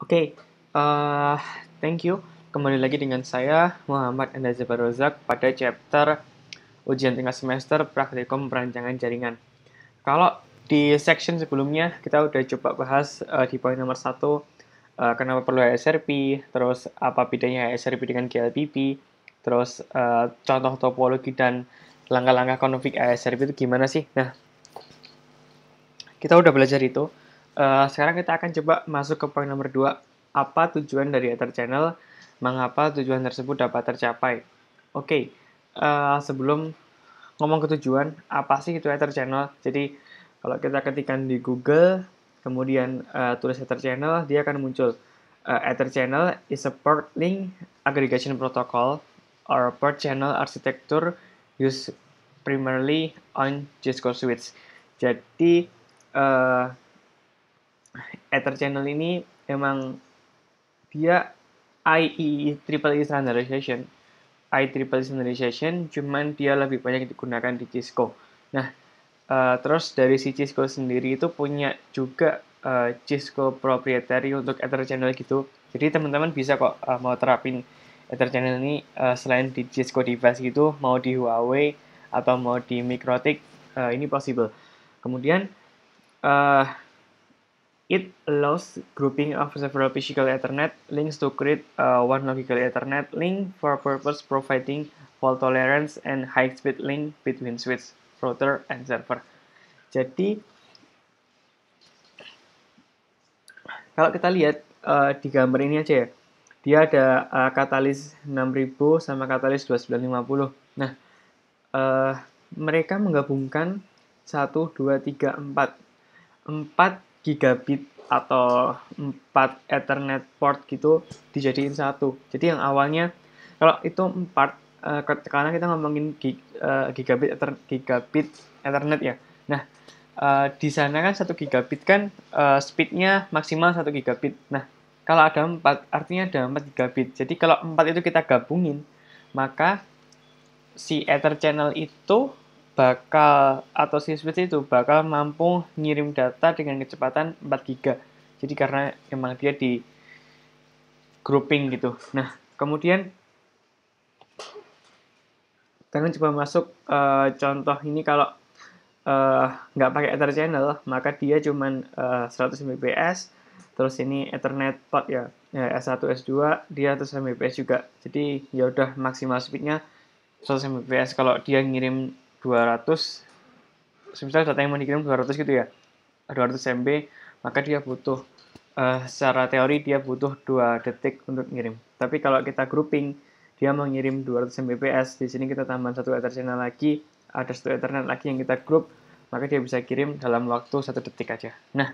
Oke, okay, uh, eh, thank you. Kembali lagi dengan saya, Muhammad Andaza Barozak, pada chapter ujian tingkat semester praktikum perancangan jaringan. Kalau di section sebelumnya, kita udah coba bahas uh, di poin nomor satu, uh, kenapa perlu HSRP, terus apa bedanya HSRP dengan GLPP, terus uh, contoh topologi dan langkah-langkah konflik HSRP itu gimana sih? Nah, kita udah belajar itu Uh, sekarang kita akan coba masuk ke poin nomor 2. Apa tujuan dari Ether Channel? Mengapa tujuan tersebut dapat tercapai? Oke, okay. uh, eh, sebelum ngomong ke tujuan, apa sih itu Ether Channel? Jadi, kalau kita ketikkan di Google, kemudian uh, tulis Ether Channel, dia akan muncul. Uh, Ether Channel is a port link aggregation protocol or port channel architecture used primarily on Cisco switch. Jadi, uh, Ether Channel ini emang dia IEEE Triple E Standardization IEEE Standardization cuman dia lebih banyak digunakan di Cisco nah uh, terus dari si Cisco sendiri itu punya juga uh, Cisco proprietary untuk Ether Channel gitu jadi teman-teman bisa kok uh, mau terapin Ether Channel ini uh, selain di Cisco device gitu mau di Huawei atau mau di Mikrotik uh, ini possible kemudian uh, It allows grouping of several physical Ethernet links to create uh, one logical Ethernet link for purpose providing fault tolerance and high-speed link between switch, router, and server. Jadi, kalau kita lihat uh, di gambar ini aja ya, dia ada uh, katalis 6000 sama katalis 2950. Nah, uh, mereka menggabungkan 1, 2, 3, 4. 4 gigabit atau 4 Ethernet port gitu dijadiin satu. Jadi yang awalnya kalau itu 4 uh, eh, karena kita ngomongin gig, uh, gigabit ether, gigabit Ethernet ya. Nah, uh, di sana kan 1 gigabit kan uh, speednya maksimal 1 gigabit. Nah, kalau ada 4 artinya ada 4 gigabit. Jadi kalau 4 itu kita gabungin maka si Ether channel itu bakal atau si switch itu bakal mampu ngirim data dengan kecepatan 4 GB. Jadi karena emang dia di grouping gitu. Nah, kemudian kalian coba masuk uh, contoh ini kalau eh, nggak uh, pakai Ether channel, maka dia cuman uh, eh, 100 Mbps. Terus ini Ethernet port ya, ya S1, S2, dia 100 Mbps juga. Jadi ya udah maksimal speednya 100 Mbps. Kalau dia ngirim 200 semisal data yang mau dikirim 200 gitu ya 200 MB maka dia butuh uh, secara teori dia butuh 2 detik untuk ngirim tapi kalau kita grouping dia mengirim 200 Mbps di sini kita tambah satu Ethernet lagi ada satu Ethernet lagi yang kita group maka dia bisa kirim dalam waktu satu detik aja nah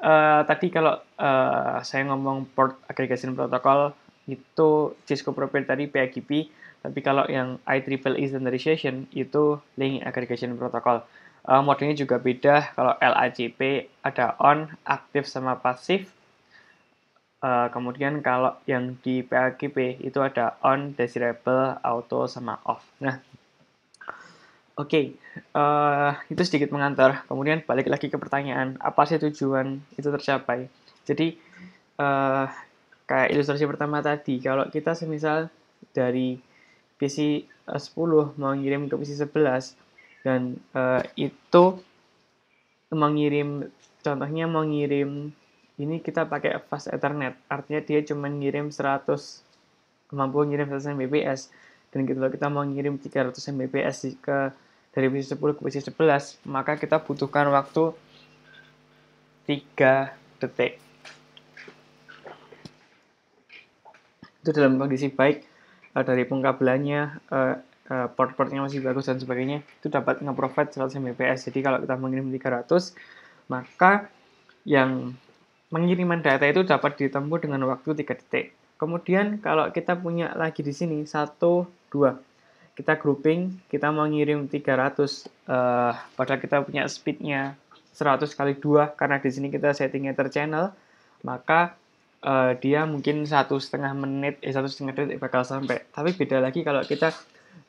uh, tadi kalau uh, saya ngomong port aggregation protocol itu Cisco Proprietary PAGP tapi kalau yang IEEE e Standardization itu Link Aggregation Protocol. Uh, eh, modelnya juga beda. Kalau LACP ada on, aktif sama pasif. Uh, kemudian kalau yang di PAGP itu ada on, desirable, auto sama off. Nah, oke, okay. uh, eh, itu sedikit mengantar. Kemudian balik lagi ke pertanyaan, apa sih tujuan itu tercapai? Jadi uh, kayak ilustrasi pertama tadi, kalau kita semisal dari PC 10 eh, mengirim ke PC 11 dan uh, itu mengirim contohnya mengirim ini kita pakai fast ethernet artinya dia cuma ngirim 100 mampu ngirim 100 Mbps dan gitu kita mau ngirim 300 Mbps ke dari PC 10 ke PC 11 maka kita butuhkan waktu 3 detik itu dalam kondisi baik uh, dari pengkabelannya uh, uh, port-portnya masih bagus dan sebagainya itu dapat nge-provide 100 Mbps jadi kalau kita mengirim 300 maka yang pengiriman data itu dapat ditempuh dengan waktu 3 detik kemudian kalau kita punya lagi di sini 1, 2 kita grouping, kita mengirim 300 uh, padahal kita punya speednya 100 kali 2 karena di sini kita settingnya terchannel maka uh, dia mungkin satu setengah menit eh satu setengah detik bakal sampai tapi beda lagi kalau kita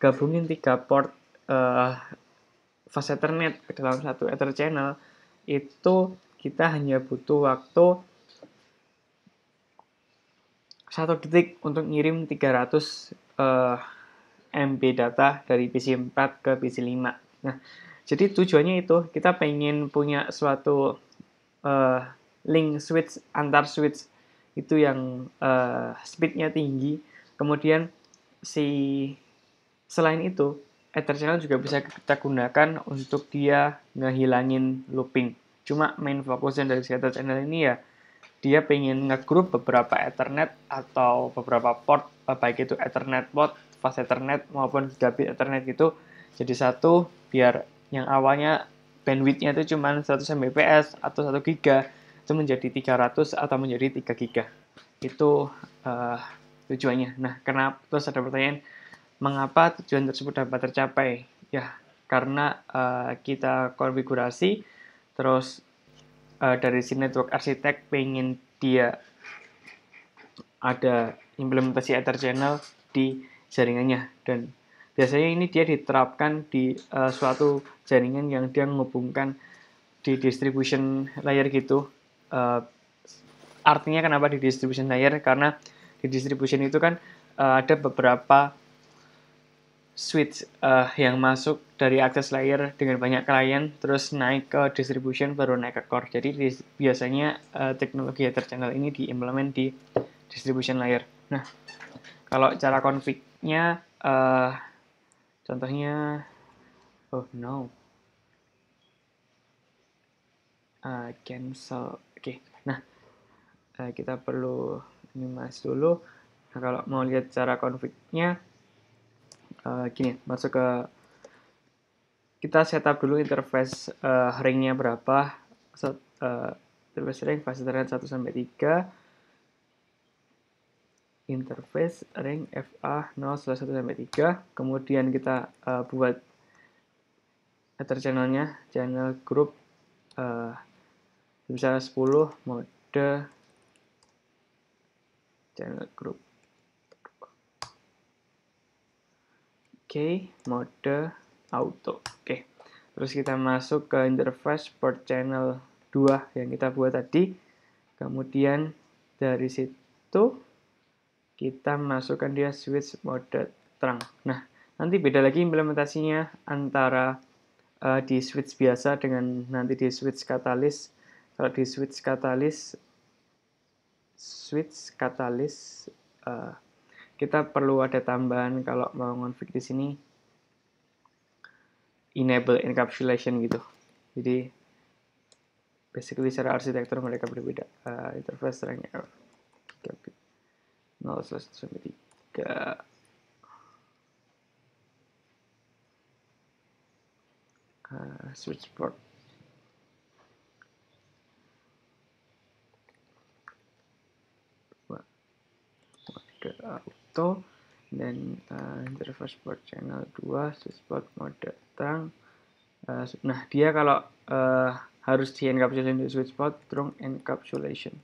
gabungin tiga port uh, fast Ethernet ke dalam satu Ether channel itu kita hanya butuh waktu satu detik untuk ngirim 300 uh, MB data dari PC4 ke PC5. Nah, jadi tujuannya itu kita pengen punya suatu uh, link switch antar switch itu yang uh, speednya tinggi kemudian si selain itu Ether Channel juga bisa kita gunakan untuk dia ngehilangin looping cuma main fokusnya dari si Ether Channel ini ya dia pengen ngegroup beberapa Ethernet atau beberapa port eh, baik itu Ethernet port, fast Ethernet maupun gigabit Ethernet gitu jadi satu biar yang awalnya bandwidthnya itu cuma 100 Mbps atau 1 giga itu menjadi 300 atau menjadi 3 giga itu uh, tujuannya nah kenapa terus ada pertanyaan mengapa tujuan tersebut dapat tercapai ya karena uh, kita konfigurasi terus uh, dari si network architect pengen dia ada implementasi Ether channel di jaringannya dan biasanya ini dia diterapkan di uh, suatu jaringan yang dia menghubungkan di distribution layer gitu uh, artinya kenapa di distribution layer karena di distribution itu kan uh, ada beberapa switch uh, yang masuk dari access layer dengan banyak klien terus naik ke distribution baru naik ke core jadi di, biasanya uh, teknologi channel ini diimplement di distribution layer nah kalau cara konfliknya uh, contohnya oh no uh, cancel Oke, nah eh, kita perlu ini mas dulu. Nah, kalau mau lihat cara konfliknya, eh, gini, masuk ke kita setup dulu interface uh, ringnya berapa, so, uh, interface ring fase terang 1 sampai 3 interface ring fa 0 1 sampai 3 kemudian kita uh, buat header channelnya channel group uh, misalnya 10 mode channel group oke okay, mode auto oke okay. terus kita masuk ke interface per channel 2 yang kita buat tadi kemudian dari situ kita masukkan dia switch mode terang nah nanti beda lagi implementasinya antara uh, di switch biasa dengan nanti di switch katalis kalau di switch katalis switch katalis uh, eh, kita perlu ada tambahan kalau mau config di sini enable encapsulation gitu jadi basically secara arsitektur mereka berbeda uh, interface strength error gigabit 0 tiga uh, switchboard auto dan uh, eh, interface port channel 2 support mode datang uh, nah dia kalau uh, harus di encapsulation di sweet spot encapsulation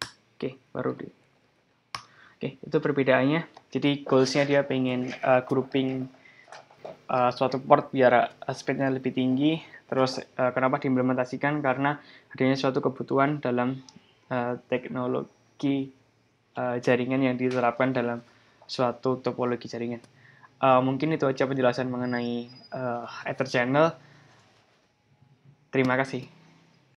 oke okay, baru di oke okay, itu perbedaannya jadi goalsnya dia pengen uh, grouping uh, suatu port biar speednya lebih tinggi terus uh, kenapa diimplementasikan karena adanya suatu kebutuhan dalam uh, teknologi uh, jaringan yang diterapkan dalam suatu topologi jaringan. Uh, mungkin itu aja penjelasan mengenai uh, Ether Channel. Terima kasih.